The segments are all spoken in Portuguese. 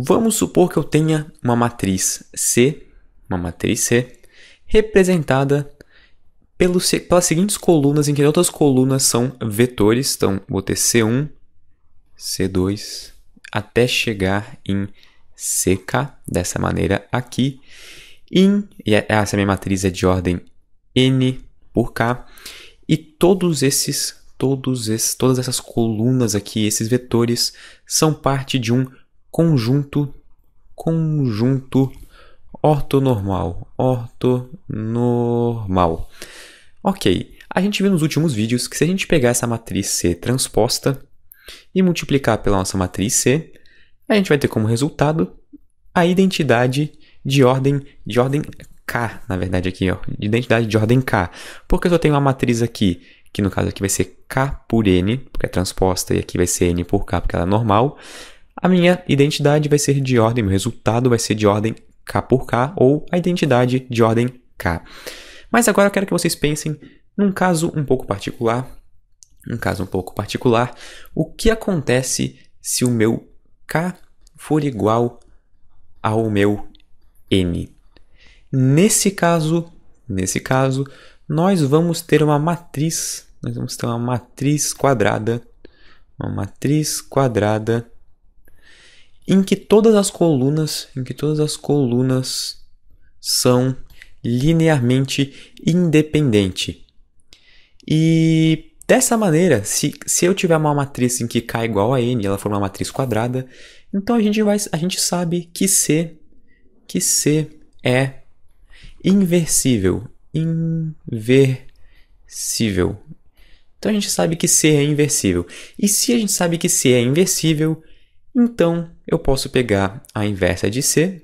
Vamos supor que eu tenha uma matriz C, uma matriz C, representada pelo, pelas seguintes colunas, em que outras colunas são vetores. Então, vou ter C1, C2, até chegar em CK, dessa maneira aqui. e é, essa minha matriz é de ordem N por K. E todos esses, todos esses, todas essas colunas aqui, esses vetores, são parte de um conjunto, conjunto ortonormal, ortonormal. Ok, a gente viu nos últimos vídeos que se a gente pegar essa matriz C transposta e multiplicar pela nossa matriz C, a gente vai ter como resultado a identidade de ordem, de ordem K, na verdade aqui, ó, de identidade de ordem K, porque eu só tenho uma matriz aqui, que no caso aqui vai ser K por N, porque é transposta, e aqui vai ser N por K, porque ela é normal, a minha identidade vai ser de ordem, meu resultado vai ser de ordem K por K ou a identidade de ordem K. Mas agora eu quero que vocês pensem num caso um pouco particular, um caso um pouco particular, o que acontece se o meu K for igual ao meu N? Nesse caso, nesse caso, nós vamos ter uma matriz, nós vamos ter uma matriz quadrada, uma matriz quadrada em que todas as colunas, em que todas as colunas são linearmente independente. E dessa maneira, se, se eu tiver uma matriz em que K é igual a N, ela for uma matriz quadrada, então a gente, vai, a gente sabe que C, que C é inversível. Inversível. Então a gente sabe que C é inversível. E se a gente sabe que C é inversível, então, eu posso pegar a inversa de C,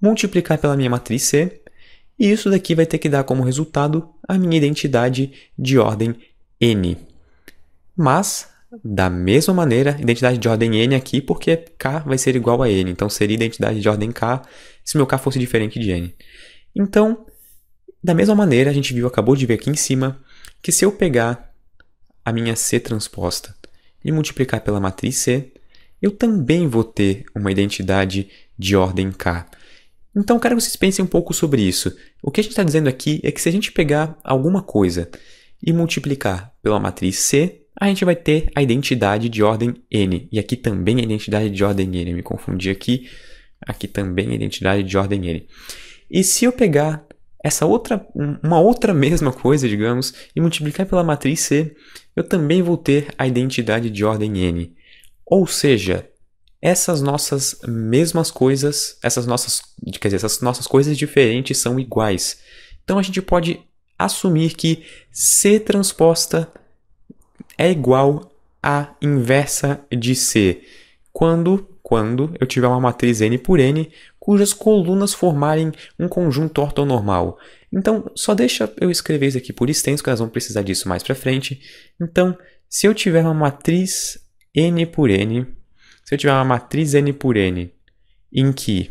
multiplicar pela minha matriz C, e isso daqui vai ter que dar como resultado a minha identidade de ordem N. Mas, da mesma maneira, identidade de ordem N aqui, porque K vai ser igual a N, então seria identidade de ordem K se meu K fosse diferente de N. Então, da mesma maneira, a gente viu, acabou de ver aqui em cima, que se eu pegar a minha C transposta e multiplicar pela matriz C, eu também vou ter uma identidade de ordem K. Então, quero que vocês pensem um pouco sobre isso. O que a gente está dizendo aqui é que se a gente pegar alguma coisa e multiplicar pela matriz C, a gente vai ter a identidade de ordem N. E aqui também a identidade de ordem N. Eu me confundi aqui. Aqui também a identidade de ordem N. E se eu pegar essa outra, uma outra mesma coisa, digamos, e multiplicar pela matriz C, eu também vou ter a identidade de ordem N. Ou seja, essas nossas mesmas coisas, essas nossas, quer dizer, essas nossas coisas diferentes são iguais. Então a gente pode assumir que C transposta é igual a inversa de C. Quando, quando eu tiver uma matriz N por N cujas colunas formarem um conjunto ortonormal. Então, só deixa eu escrever isso aqui por extenso, que elas vão precisar disso mais para frente. Então, se eu tiver uma matriz n por n, se eu tiver uma matriz n por n em que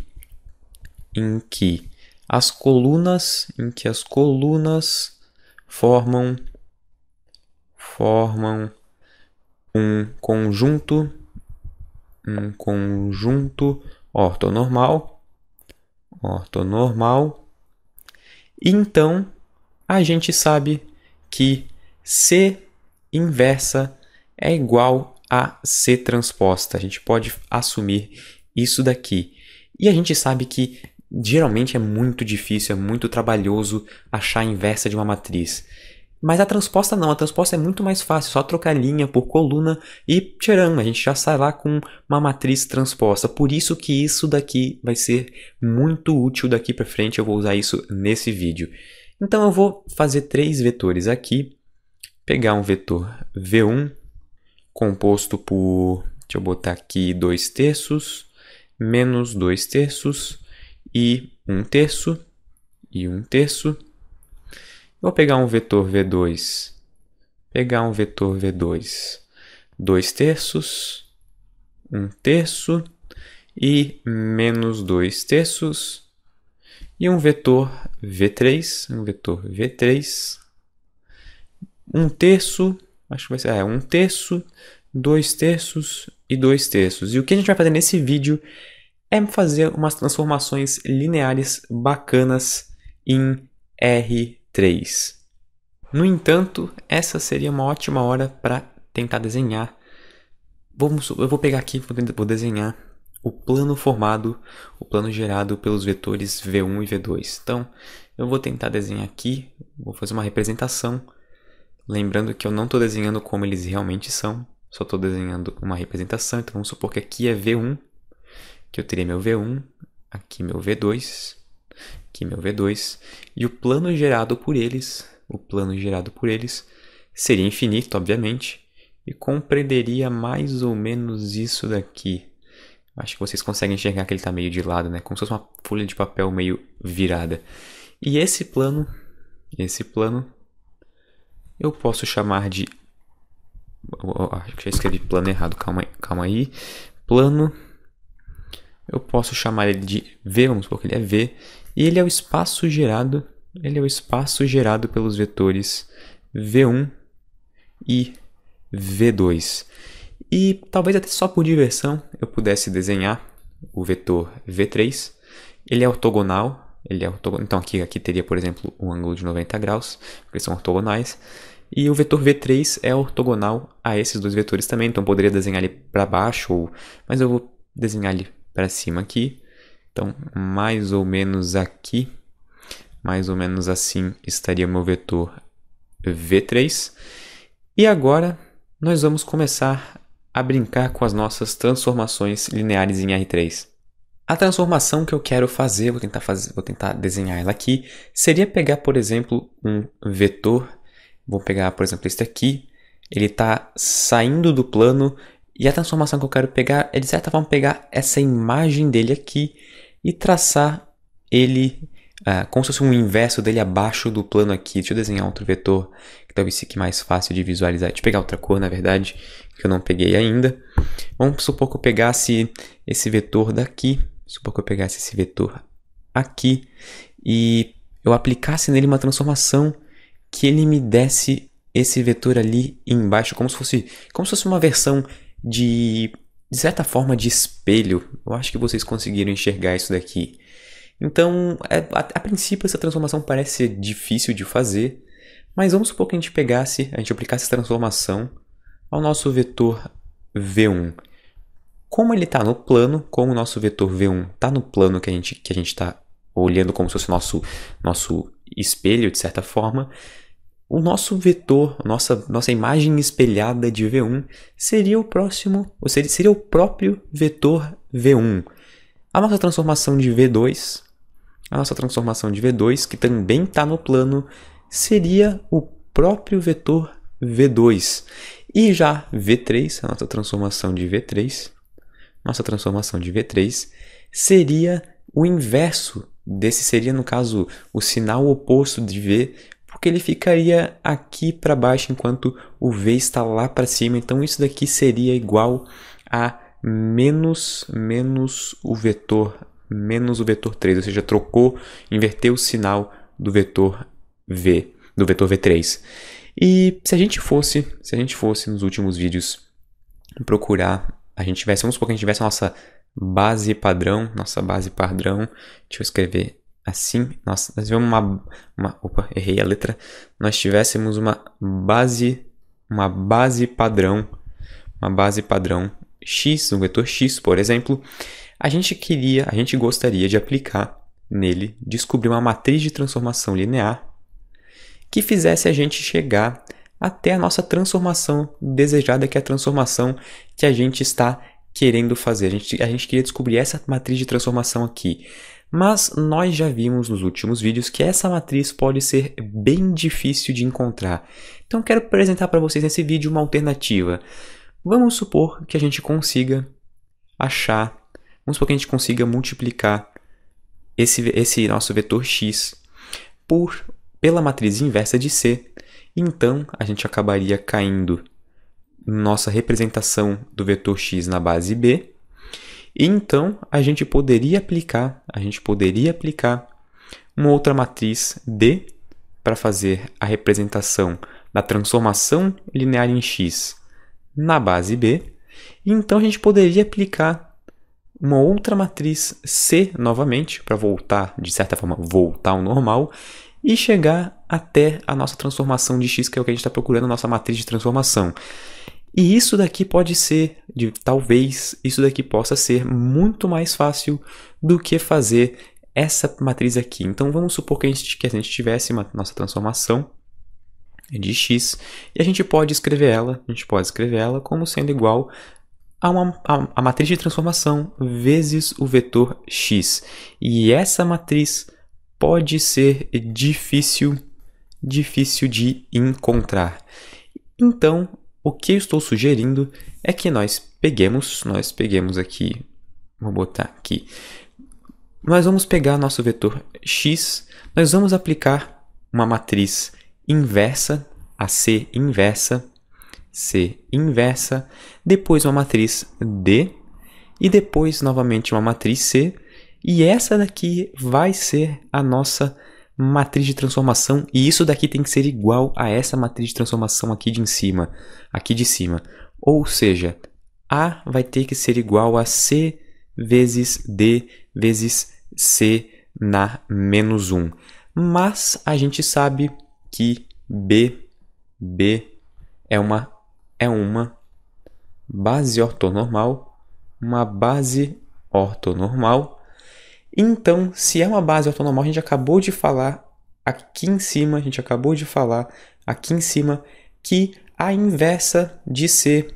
em que as colunas em que as colunas formam formam um conjunto um conjunto ortonormal ortonormal então a gente sabe que C inversa é igual a ser transposta. A gente pode assumir isso daqui. E a gente sabe que geralmente é muito difícil, é muito trabalhoso achar a inversa de uma matriz. Mas a transposta não, a transposta é muito mais fácil, só trocar linha por coluna e tcharam, a gente já sai lá com uma matriz transposta. Por isso que isso daqui vai ser muito útil daqui para frente, eu vou usar isso nesse vídeo. Então eu vou fazer três vetores aqui, pegar um vetor V1, composto por, deixa eu botar aqui, 2 terços, menos 2 terços e 1 um terço e 1 um terço. Vou pegar um vetor V2, pegar um vetor V2, 2 terços, 1 um terço e menos 2 terços e um vetor V3, um vetor V3, 1 terço acho que vai ser é, um terço, dois terços e dois terços. E o que a gente vai fazer nesse vídeo é fazer umas transformações lineares bacanas em R3. No entanto, essa seria uma ótima hora para tentar desenhar. Vamos, eu vou pegar aqui, vou desenhar o plano formado, o plano gerado pelos vetores V1 e V2. Então, eu vou tentar desenhar aqui, vou fazer uma representação Lembrando que eu não estou desenhando como eles realmente são, só estou desenhando uma representação, então vamos supor que aqui é V1, que eu teria meu V1, aqui meu V2, aqui meu V2, e o plano gerado por eles, o plano gerado por eles, seria infinito, obviamente, e compreenderia mais ou menos isso daqui. Acho que vocês conseguem enxergar que ele está meio de lado, né? Como se fosse uma folha de papel meio virada. E esse plano, esse plano eu posso chamar de. Acho que já escrevi plano errado, calma aí. Calma aí. Plano. Eu posso chamar ele de V, vamos supor que ele é V. E ele é o espaço gerado. Ele é o espaço gerado pelos vetores V1 e V2. E talvez até só por diversão eu pudesse desenhar o vetor V3. Ele é ortogonal ele é ortogonal. Então aqui, aqui teria, por exemplo, um ângulo de 90 graus, porque são ortogonais. E o vetor V3 é ortogonal a esses dois vetores também, então poderia desenhar ele para baixo, ou... mas eu vou desenhar ele para cima aqui. Então, mais ou menos aqui, mais ou menos assim estaria o meu vetor V3. E agora nós vamos começar a brincar com as nossas transformações lineares em R3. A transformação que eu quero fazer, vou tentar fazer, vou tentar desenhar ela aqui, seria pegar, por exemplo, um vetor. Vou pegar, por exemplo, este aqui. Ele está saindo do plano e a transformação que eu quero pegar é de certa forma pegar essa imagem dele aqui e traçar ele uh, como se fosse um inverso dele abaixo do plano aqui. Deixa eu desenhar outro vetor que talvez fique mais fácil de visualizar. Deixa eu pegar outra cor, na verdade, que eu não peguei ainda. Vamos supor que eu pegasse esse vetor daqui supor que eu pegasse esse vetor aqui e eu aplicasse nele uma transformação que ele me desse esse vetor ali embaixo como se fosse como se fosse uma versão de, de certa forma de espelho. Eu acho que vocês conseguiram enxergar isso daqui. Então, é, a, a, princípio essa transformação parece ser difícil de fazer, mas vamos supor que a gente pegasse, a gente aplicasse essa transformação ao nosso vetor v1. Como ele está no plano, como o nosso vetor V1 está no plano que a gente que a gente está olhando como se fosse nosso nosso espelho de certa forma, o nosso vetor, nossa nossa imagem espelhada de V1 seria o próximo, ou seria, seria o próprio vetor V1. A nossa transformação de V2, a nossa transformação de V2 que também está no plano seria o próprio vetor V2. E já V3, a nossa transformação de V3, nossa transformação de V3 seria o inverso desse seria no caso o sinal oposto de V, porque ele ficaria aqui para baixo enquanto o V está lá para cima. Então isso daqui seria igual a menos menos o vetor menos o vetor 3, ou seja, trocou, inverteu o sinal do vetor V, do vetor V3. E se a gente fosse, se a gente fosse nos últimos vídeos procurar a gente tivesse, vamos supor que a gente tivesse a nossa base padrão, nossa base padrão, deixa eu escrever assim, nossa, nós tivemos uma, uma, opa, errei a letra, nós tivéssemos uma base, uma base padrão, uma base padrão x, um vetor x, por exemplo, a gente queria, a gente gostaria de aplicar nele, descobrir uma matriz de transformação linear que fizesse a gente chegar até a nossa transformação desejada, que é a transformação que a gente está querendo fazer. A gente, a gente queria descobrir essa matriz de transformação aqui. Mas nós já vimos nos últimos vídeos que essa matriz pode ser bem difícil de encontrar. Então quero apresentar para vocês nesse vídeo uma alternativa. Vamos supor que a gente consiga achar, vamos supor que a gente consiga multiplicar esse, esse nosso vetor x por, pela matriz inversa de C então, a gente acabaria caindo nossa representação do vetor x na base b. E então, a gente poderia aplicar, a gente poderia aplicar uma outra matriz d para fazer a representação da transformação linear em x na base b. E então, a gente poderia aplicar uma outra matriz C novamente, para voltar, de certa forma, voltar ao normal, e chegar até a nossa transformação de x, que é o que a gente está procurando, a nossa matriz de transformação. E isso daqui pode ser, de, talvez, isso daqui possa ser muito mais fácil do que fazer essa matriz aqui. Então vamos supor que a gente, que a gente tivesse uma, nossa transformação de x e a gente pode escrever ela, a gente pode escrever ela como sendo igual a, uma, a, a matriz de transformação vezes o vetor x. E essa matriz pode ser difícil, difícil de encontrar. Então, o que eu estou sugerindo é que nós peguemos, nós peguemos aqui, vou botar aqui, nós vamos pegar nosso vetor x, nós vamos aplicar uma matriz inversa, a C inversa, C inversa, depois uma matriz D, e depois novamente uma matriz C, e essa daqui vai ser a nossa matriz de transformação e isso daqui tem que ser igual a essa matriz de transformação aqui de em cima, aqui de cima. Ou seja, A vai ter que ser igual a C vezes D vezes C na menos 1. Mas a gente sabe que B, B é uma, é uma base ortonormal, uma base ortonormal então, se é uma base ortonormal, a gente acabou de falar aqui em cima, a gente acabou de falar aqui em cima que a inversa de C,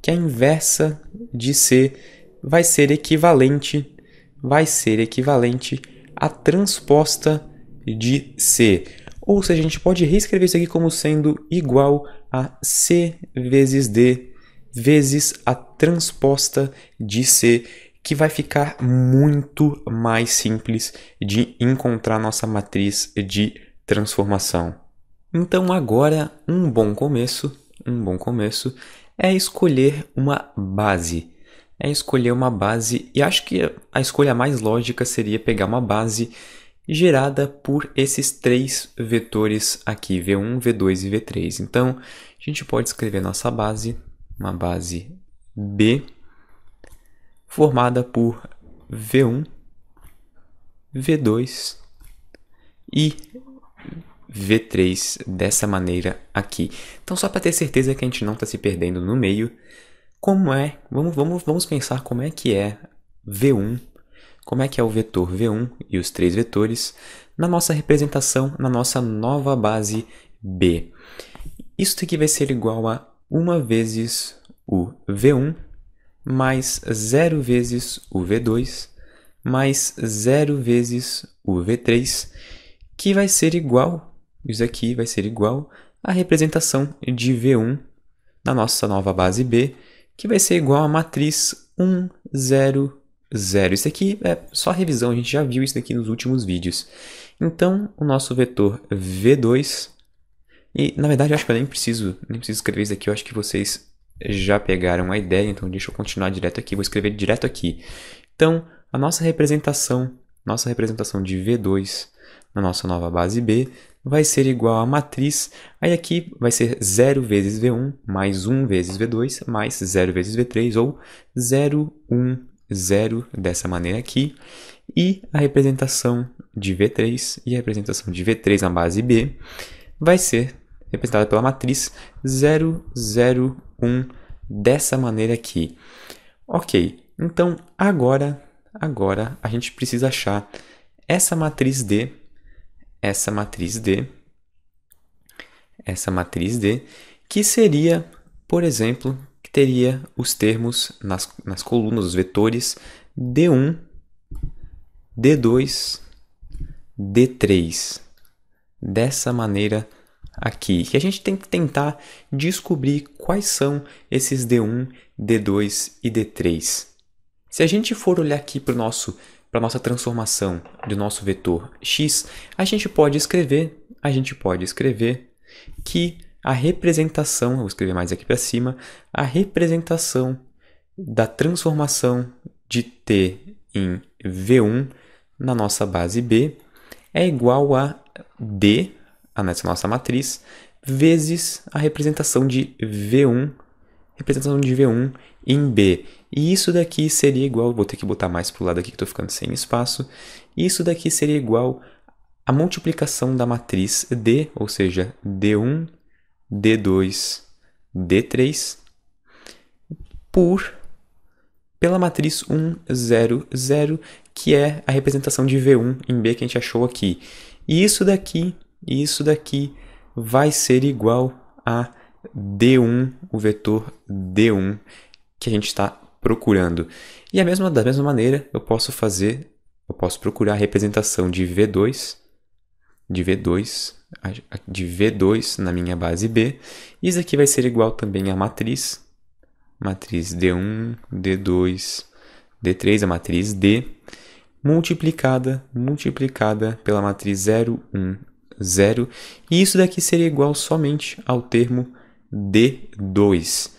que a inversa de C vai ser equivalente, vai ser equivalente à transposta de C. Ou seja, a gente pode reescrever isso aqui como sendo igual a C vezes D vezes a transposta de C que vai ficar muito mais simples de encontrar nossa matriz de transformação. Então agora um bom começo, um bom começo é escolher uma base. É escolher uma base e acho que a escolha mais lógica seria pegar uma base gerada por esses três vetores aqui, V1, V2 e V3. Então, a gente pode escrever nossa base, uma base B formada por V1, V2 e V3 dessa maneira aqui. Então, só para ter certeza que a gente não está se perdendo no meio, como é, vamos, vamos, vamos pensar como é que é V1, como é que é o vetor V1 e os três vetores na nossa representação, na nossa nova base B. Isso aqui vai ser igual a 1 vezes o V1 mais 0 vezes o V2 mais 0 vezes o V3, que vai ser igual, isso aqui vai ser igual à representação de V1 na nossa nova base B, que vai ser igual à matriz 1, 0, 0. Isso aqui é só revisão, a gente já viu isso daqui nos últimos vídeos. Então, o nosso vetor V2, e na verdade eu acho que eu nem preciso, nem preciso escrever isso aqui, eu acho que vocês já pegaram a ideia, então deixa eu continuar direto aqui, vou escrever direto aqui. Então, a nossa representação, nossa representação de V2 na nossa nova base B vai ser igual à matriz, aí aqui vai ser 0 vezes V1 mais 1 vezes V2 mais 0 vezes V3 ou 0, 1, 0 dessa maneira aqui. E a representação de V3 e a representação de V3 na base B vai ser representada pela matriz 0, 0, 1 dessa maneira aqui. Ok, então agora, agora a gente precisa achar essa matriz D, essa matriz D, essa matriz D, que seria, por exemplo, que teria os termos nas, nas colunas, os vetores D1, D2, D3. Dessa maneira aqui, que a gente tem que tentar descobrir quais são esses D1, D2 e D3. Se a gente for olhar aqui para a nossa transformação do nosso vetor x, a gente pode escrever, a gente pode escrever que a representação, vou escrever mais aqui para cima, a representação da transformação de T em V1 na nossa base B é igual a D, nessa nossa matriz, vezes a representação de V1, representação de V1 em B. E isso daqui seria igual, vou ter que botar mais para o lado aqui que estou ficando sem espaço, isso daqui seria igual a multiplicação da matriz D, ou seja, D1, D2, D3, por pela matriz 1, 0, 0, que é a representação de V1 em B que a gente achou aqui. E isso daqui, isso daqui vai ser igual a D1, o vetor D1 que a gente está procurando. E a é mesma, da mesma maneira, eu posso fazer, eu posso procurar a representação de V2, de V2, de V2 na minha base B. Isso aqui vai ser igual também à matriz, matriz D1, D2, D3, a matriz D, multiplicada, multiplicada pela matriz 0, 1 zero, e isso daqui seria igual somente ao termo D2.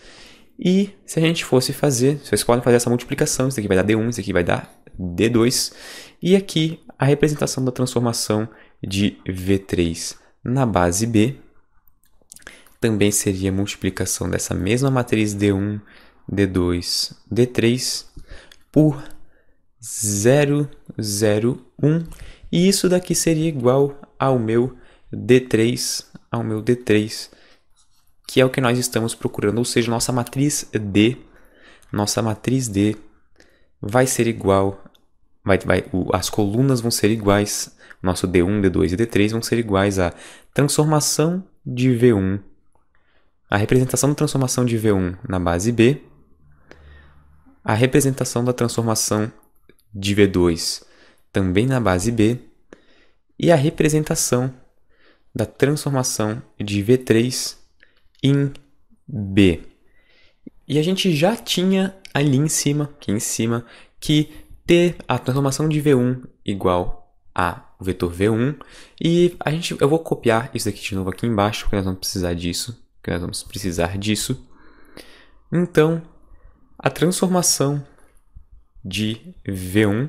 E se a gente fosse fazer, vocês podem fazer essa multiplicação, isso aqui vai dar D1, isso aqui vai dar D2, e aqui a representação da transformação de V3 na base B também seria a multiplicação dessa mesma matriz D1, D2, D3 por 0, 0, 1, e isso daqui seria igual ao meu D3, ao meu D3, que é o que nós estamos procurando, ou seja, nossa matriz D, nossa matriz D vai ser igual, vai, vai, as colunas vão ser iguais, nosso D1, D2 e D3 vão ser iguais à transformação de V1, a representação da transformação de V1 na base B, a representação da transformação de V2 também na base B, e a representação da transformação de V3 em B. E a gente já tinha ali em cima, aqui em cima, que ter a transformação de V1 igual a vetor V1. E a gente, eu vou copiar isso aqui de novo aqui embaixo, porque nós vamos precisar disso. Porque nós vamos precisar disso. Então, a transformação de V1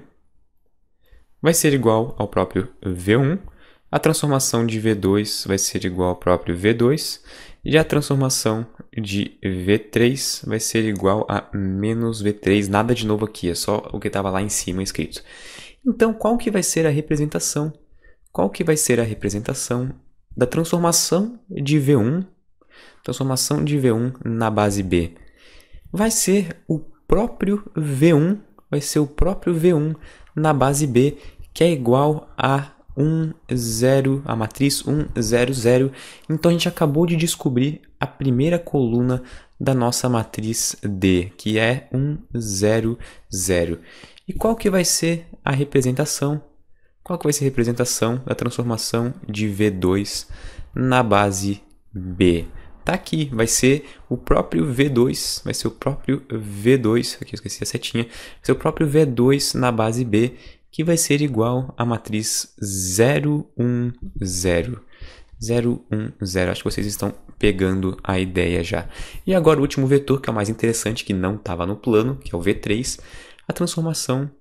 vai ser igual ao próprio V1, a transformação de V2 vai ser igual ao próprio V2, e a transformação de V3 vai ser igual a menos V3, nada de novo aqui, é só o que estava lá em cima escrito. Então, qual que vai ser a representação? Qual que vai ser a representação da transformação de V1, transformação de V1 na base B? Vai ser o próprio V1, vai ser o próprio V1 na base B, que é igual a 1, 0, a matriz 1, 0, 0. Então a gente acabou de descobrir a primeira coluna da nossa matriz D, que é 1, 0, 0. E qual que vai ser a representação? Qual que vai ser a representação da transformação de V2 na base B? Tá aqui, vai ser o próprio V2, vai ser o próprio V2, aqui eu esqueci a setinha, vai ser o próprio V2 na base B, que vai ser igual à matriz 0, 0. 0, 1, 1, 0. Acho que vocês estão pegando a ideia já. E agora o último vetor, que é o mais interessante, que não estava no plano, que é o V3, a transformação,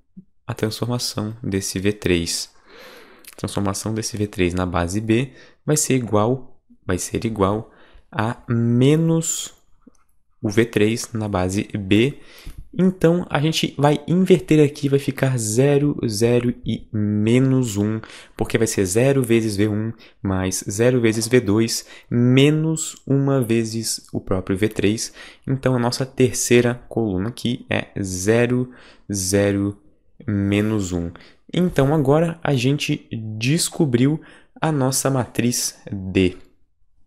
a transformação desse V3. transformação desse V3 na base B vai ser igual, vai ser igual a menos o V3 na base B então, a gente vai inverter aqui, vai ficar 0, 0 e menos 1, porque vai ser 0 vezes V1 mais 0 vezes V2 menos 1 vezes o próprio V3. Então, a nossa terceira coluna aqui é 0, 0, menos 1. Então, agora a gente descobriu a nossa matriz D.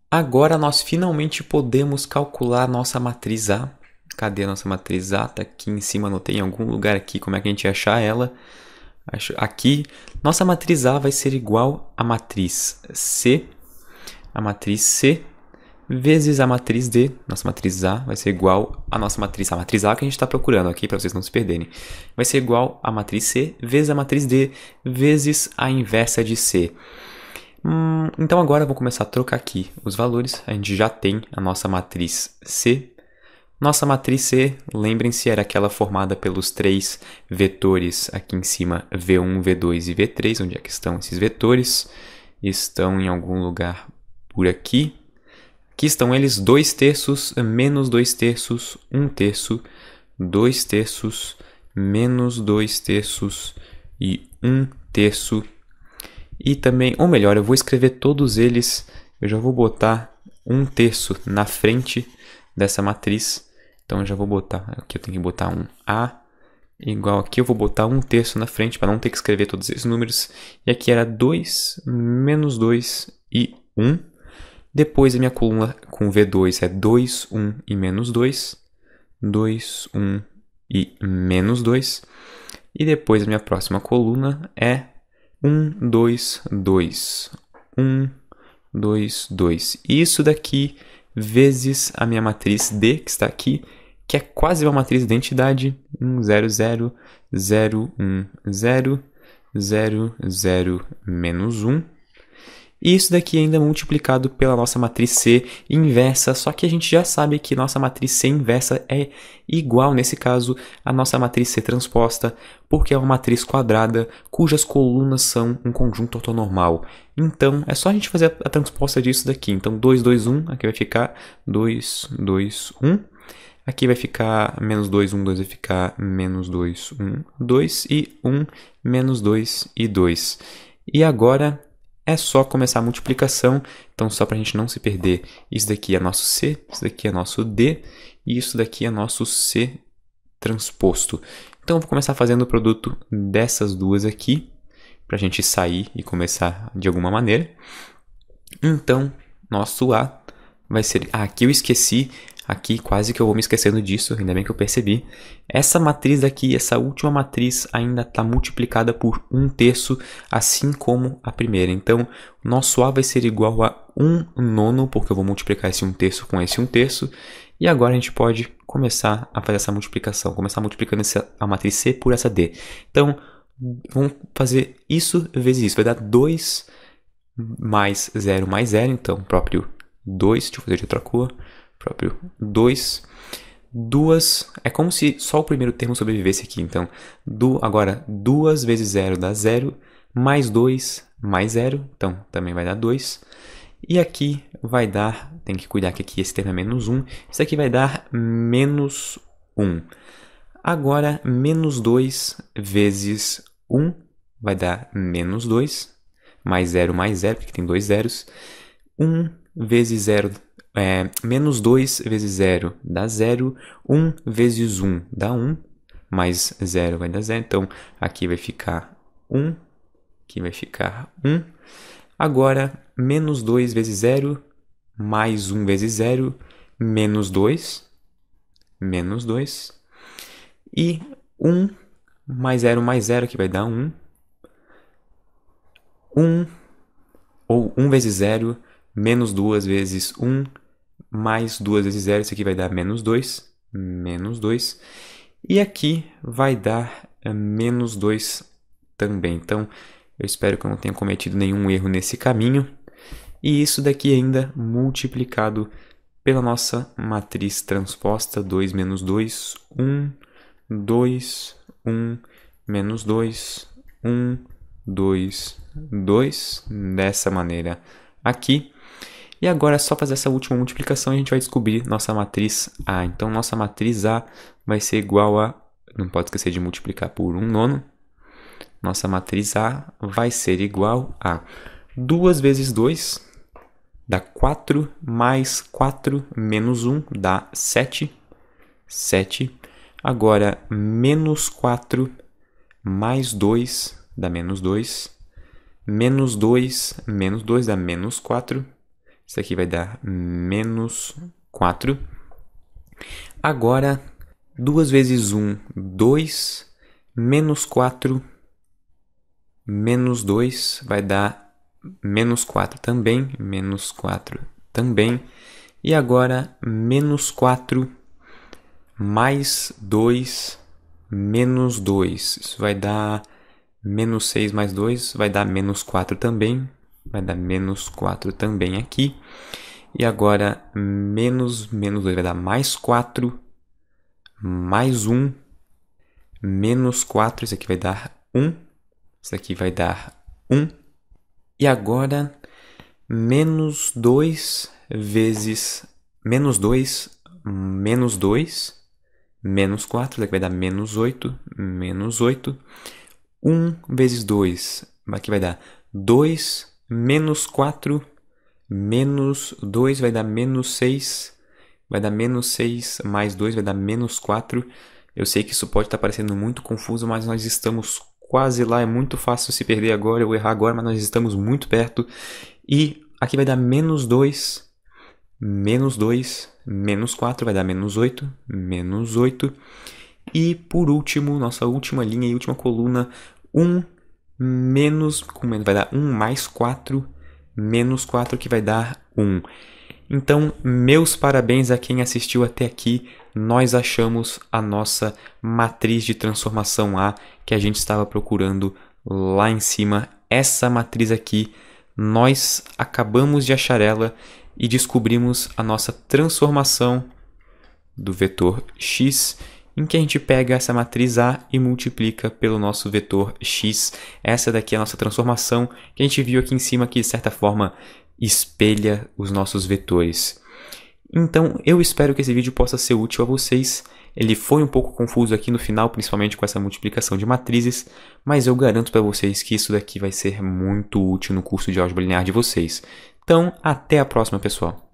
Agora, nós finalmente podemos calcular a nossa matriz A Cadê a nossa matriz A? Tá aqui em cima, não tem em algum lugar aqui. Como é que a gente ia achar ela? Aqui, nossa matriz A vai ser igual à matriz C. A matriz C vezes a matriz D, nossa matriz A, vai ser igual à nossa matriz A. A matriz A que a gente está procurando aqui, para vocês não se perderem. Vai ser igual à matriz C vezes a matriz D, vezes a inversa de C. Hum, então agora eu vou começar a trocar aqui os valores. A gente já tem a nossa matriz C nossa matriz C, lembrem-se, era aquela formada pelos três vetores aqui em cima, V1, V2 e V3. Onde é que estão esses vetores? Estão em algum lugar por aqui. Aqui estão eles 2 terços, menos 2 terços, 1 um terço, 2 terços, menos 2 terços e 1 um terço. E também, ou melhor, eu vou escrever todos eles, eu já vou botar 1 um terço na frente dessa matriz. Então eu já vou botar, aqui eu tenho que botar um A igual aqui, eu vou botar um terço na frente para não ter que escrever todos esses números. E aqui era 2, menos 2 e 1. Depois a minha coluna com V2 é 2, 1 e menos 2. 2, 1 e menos 2. E depois a minha próxima coluna é 1, 2, 2. 1, 2, 2. Isso daqui vezes a minha matriz D, que está aqui, que é quase uma matriz de identidade 1, 0, 0, 0, 1, 0, 0, 0, menos 1. E isso daqui é ainda é multiplicado pela nossa matriz C inversa, só que a gente já sabe que nossa matriz C inversa é igual, nesse caso, à nossa matriz C transposta, porque é uma matriz quadrada cujas colunas são um conjunto ortonormal. Então, é só a gente fazer a transposta disso daqui. Então, 2, 2, 1, aqui vai ficar 2, 2, 1. Aqui vai ficar menos 2, 1, 2, vai ficar menos 2, 1, 2 e 1, menos 2 e 2. E agora é só começar a multiplicação. Então, só para a gente não se perder, isso daqui é nosso C, isso daqui é nosso D, e isso daqui é nosso C transposto. Então, eu vou começar fazendo o produto dessas duas aqui, para a gente sair e começar de alguma maneira. Então, nosso A vai ser... Ah, aqui eu esqueci, aqui quase que eu vou me esquecendo disso, ainda bem que eu percebi. Essa matriz aqui essa última matriz, ainda está multiplicada por 1 terço, assim como a primeira. Então, nosso A vai ser igual a 1 nono, porque eu vou multiplicar esse 1 terço com esse 1 terço. E agora a gente pode começar a fazer essa multiplicação, começar multiplicando essa, a matriz C por essa D. Então, vamos fazer isso vezes isso, vai dar 2 mais 0 mais 0, então o próprio 2, deixa eu fazer de outra cor, próprio 2, duas, é como se só o primeiro termo sobrevivesse aqui, então, du, agora 2 vezes 0 dá 0, mais 2, mais 0, então também vai dar 2, e aqui vai dar, tem que cuidar que aqui esse termo é menos 1, um, isso aqui vai dar menos 1. Um. Agora, menos 2 vezes 1 um, vai dar menos 2, mais 0, mais 0, porque tem dois zeros. 1 vezes 0, é, menos 2 vezes 0 dá 0, 1 vezes 1 dá 1, mais 0 vai dar 0, então aqui vai ficar 1, aqui vai ficar 1. Agora, menos 2 vezes 0, mais 1 vezes 0, menos 2, menos 2, e 1 mais 0 mais 0, que vai dar 1, 1, ou 1 vezes 0, menos 2 vezes 1, mais 2 vezes 0, isso aqui vai dar menos 2, menos 2. E aqui vai dar eh, menos 2 também. Então, eu espero que eu não tenha cometido nenhum erro nesse caminho. E isso daqui ainda multiplicado pela nossa matriz transposta, 2 menos 2, 1, 2, 1, menos 2, 1, 2, 2, dessa maneira aqui. E agora é só fazer essa última multiplicação e a gente vai descobrir nossa matriz A. Então, nossa matriz A vai ser igual a... Não pode esquecer de multiplicar por 1 um nono. Nossa matriz A vai ser igual a 2 vezes 2 dá 4, mais 4 menos 1 dá 7. 7. Agora, menos 4 mais 2 dá menos 2. Menos 2 menos 2 dá menos 4 isso aqui vai dar menos 4. Agora, 2 vezes 1, 2. Menos 4, menos 2 vai dar menos 4 também. Menos 4 também. E agora, menos 4, mais 2, menos 2. Isso vai dar menos 6 mais 2, vai dar menos 4 também vai dar menos 4 também aqui. E agora, menos, menos 2 vai dar mais 4, mais 1, menos 4, isso aqui vai dar 1, isso aqui vai dar 1. E agora, menos 2 vezes menos 2, menos 2, menos 4, isso aqui vai dar menos 8, menos 8. 1 vezes 2, aqui vai dar 2 menos 4, menos 2 vai dar menos 6, vai dar menos 6 mais 2 vai dar menos 4. Eu sei que isso pode estar tá parecendo muito confuso, mas nós estamos quase lá, é muito fácil se perder agora ou errar agora, mas nós estamos muito perto. E aqui vai dar menos 2, menos 2, menos 4 vai dar menos 8, menos 8. E por último, nossa última linha e última coluna, 1 menos, com menos vai dar 1 mais 4, menos 4 que vai dar 1. Então, meus parabéns a quem assistiu até aqui. Nós achamos a nossa matriz de transformação A que a gente estava procurando lá em cima. Essa matriz aqui, nós acabamos de achar ela e descobrimos a nossa transformação do vetor x em que a gente pega essa matriz A e multiplica pelo nosso vetor x. Essa daqui é a nossa transformação que a gente viu aqui em cima, que de certa forma espelha os nossos vetores. Então, eu espero que esse vídeo possa ser útil a vocês. Ele foi um pouco confuso aqui no final, principalmente com essa multiplicação de matrizes, mas eu garanto para vocês que isso daqui vai ser muito útil no curso de álgebra linear de vocês. Então, até a próxima, pessoal!